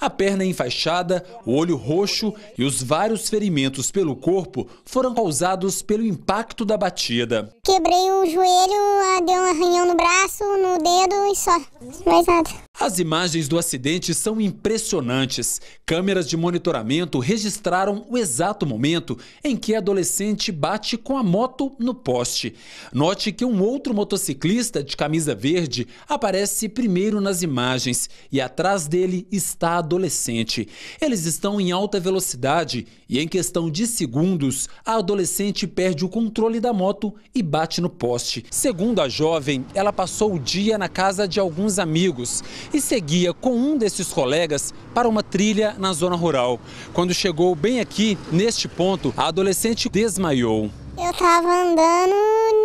A perna é enfaixada, o olho roxo e os vários ferimentos pelo corpo foram causados pelo impacto da batida. Quebrei o joelho, ah, dei um arranhão no braço, no dedo e só. Mais nada. As imagens do acidente são impressionantes. Câmeras de monitoramento registraram o exato momento em que a adolescente bate com a moto no poste. Note que um outro motociclista de camisa verde aparece primeiro nas imagens e atrás dele está a adolescente. Eles estão em alta velocidade e, em questão de segundos, a adolescente perde o controle da moto e bate no poste. Segundo a jovem, ela passou o dia na casa de alguns amigos e seguia com um desses colegas para uma trilha na zona rural. Quando chegou bem aqui, neste ponto, a adolescente desmaiou. Eu tava andando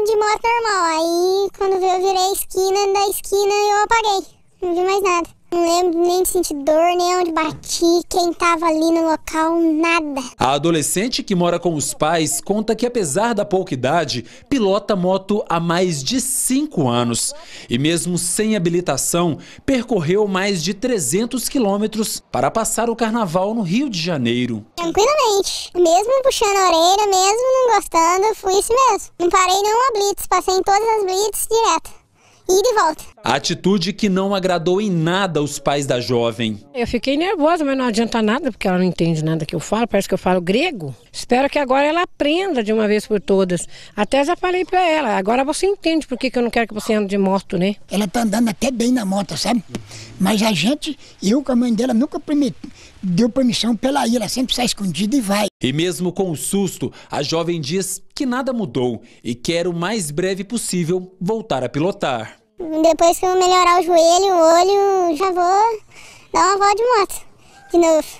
de moto normal, aí quando eu virei a esquina, da esquina eu apaguei, não vi mais nada. Não lembro nem de sentir dor, nem onde bati, quem tava ali no local, nada. A adolescente que mora com os pais conta que, apesar da pouca idade, pilota moto há mais de 5 anos. E mesmo sem habilitação, percorreu mais de 300 quilômetros para passar o carnaval no Rio de Janeiro. Tranquilamente. Mesmo puxando a orelha, mesmo não gostando, fui isso mesmo. Não parei nenhuma blitz, passei em todas as blitz direto e ir de volta. A atitude que não agradou em nada os pais da jovem. Eu fiquei nervosa, mas não adianta nada, porque ela não entende nada que eu falo, parece que eu falo grego. Espero que agora ela aprenda de uma vez por todas. Até já falei para ela, agora você entende por que, eu não quero que você ande de moto, né? Ela tá andando até bem na moto, sabe? Mas a gente, eu com a mãe dela, nunca deu permissão pela ir, ela sempre sai escondida e vai. E mesmo com o susto, a jovem diz que nada mudou e quer o mais breve possível voltar a pilotar. Depois que eu melhorar o joelho, o olho, já vou dar uma volta de moto de novo.